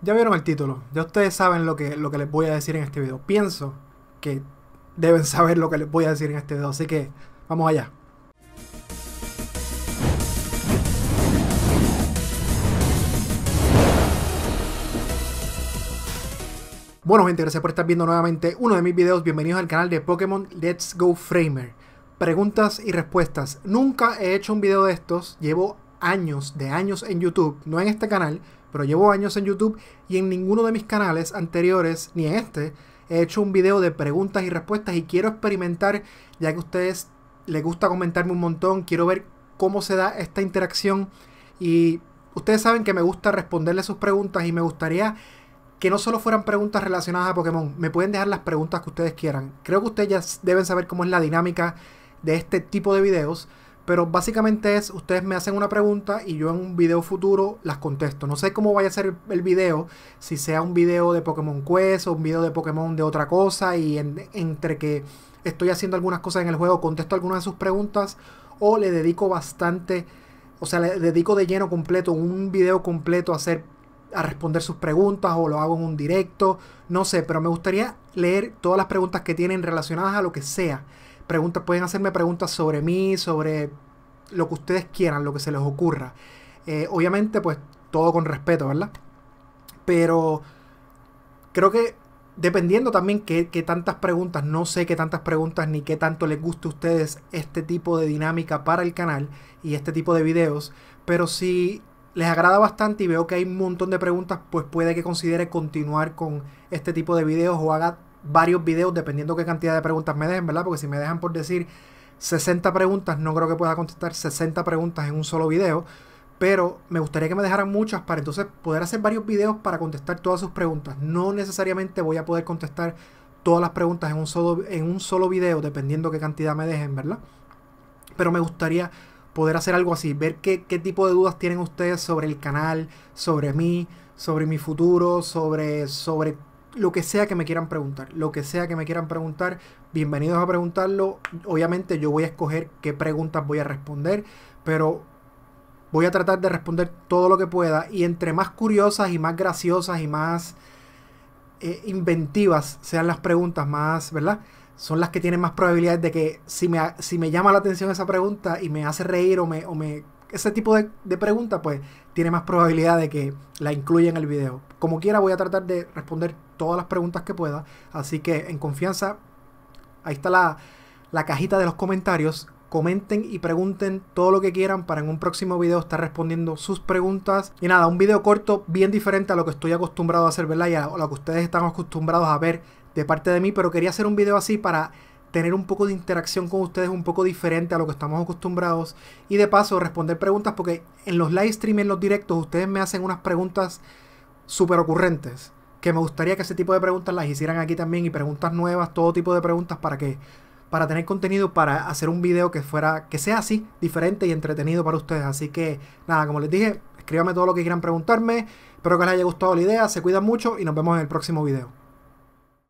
Ya vieron el título, ya ustedes saben lo que, lo que les voy a decir en este video. Pienso que deben saber lo que les voy a decir en este video, así que vamos allá. Bueno gente, gracias por estar viendo nuevamente uno de mis videos. Bienvenidos al canal de Pokémon Let's Go Framer. Preguntas y respuestas. Nunca he hecho un video de estos. Llevo años de años en YouTube, no en este canal, pero llevo años en YouTube y en ninguno de mis canales anteriores, ni en este, he hecho un video de preguntas y respuestas y quiero experimentar, ya que a ustedes les gusta comentarme un montón, quiero ver cómo se da esta interacción y ustedes saben que me gusta responderle sus preguntas y me gustaría que no solo fueran preguntas relacionadas a Pokémon, me pueden dejar las preguntas que ustedes quieran. Creo que ustedes ya deben saber cómo es la dinámica de este tipo de videos. Pero básicamente es, ustedes me hacen una pregunta y yo en un video futuro las contesto. No sé cómo vaya a ser el, video, si sea un video de Pokémon Quest o un video de Pokémon de otra cosa y entre que estoy haciendo algunas cosas en el juego, contesto algunas de sus preguntas o le dedico bastante, o sea, le dedico de lleno completo un video completo a hacer a responder sus preguntas o lo hago en un directo, no sé, pero me gustaría leer todas las preguntas que tienen relacionadas a lo que sea preguntas, pueden hacerme preguntas sobre mí, sobre lo que ustedes quieran, lo que se les ocurra. Eh, obviamente, pues todo con respeto, ¿verdad? Pero creo que dependiendo también que, que, tantas preguntas, no sé qué tantas preguntas ni qué tanto les guste a ustedes este tipo de dinámica para el canal y este tipo de videos, pero si les agrada bastante y veo que hay un montón de preguntas, pues puede que considere continuar con este tipo de videos o haga varios videos dependiendo qué cantidad de preguntas me dejen, ¿verdad? Porque si me dejan por decir 60 preguntas, no creo que pueda contestar 60 preguntas en un solo video, pero me gustaría que me dejaran muchas para entonces poder hacer varios videos para contestar todas sus preguntas. No necesariamente voy a poder contestar todas las preguntas en un solo, en un solo video, dependiendo qué cantidad me dejen, ¿verdad? Pero me gustaría poder hacer algo así, ver qué, qué tipo de dudas tienen ustedes sobre el canal, sobre mí, sobre mi futuro, sobre, sobre lo que sea que me quieran preguntar, lo que sea que me quieran preguntar, bienvenidos a preguntarlo. Obviamente yo voy a escoger qué preguntas voy a responder, pero voy a tratar de responder todo lo que pueda y entre más curiosas y más graciosas y más eh, inventivas sean las preguntas, más, ¿verdad? Son las que tienen más probabilidades de que si me, si me llama la atención esa pregunta y me hace reír o me ese tipo de, de pregunta, pues tiene más probabilidad de que la incluya en el video. Como quiera, voy a tratar de responder todas las preguntas que pueda. Así que en confianza, ahí está la, la cajita de los comentarios. Comenten y pregunten todo lo que quieran para en un próximo video estar respondiendo sus preguntas. Y nada, un video corto bien diferente a lo que estoy acostumbrado a hacer, ¿verdad? Y a lo que ustedes están acostumbrados a ver de parte de mí. Pero quería hacer un video así para tener un poco de interacción con ustedes un poco diferente a lo que estamos acostumbrados y de paso responder preguntas porque en los live streams en los directos, ustedes me hacen unas preguntas súper ocurrentes que me gustaría que ese tipo de preguntas las hicieran aquí también y preguntas nuevas, todo tipo de preguntas para que para tener contenido para hacer un video que fuera que sea así, diferente y entretenido para ustedes. Así que nada, como les dije, escríbame todo lo que quieran preguntarme. Espero que les haya gustado la idea, se cuidan mucho y nos vemos en el próximo video.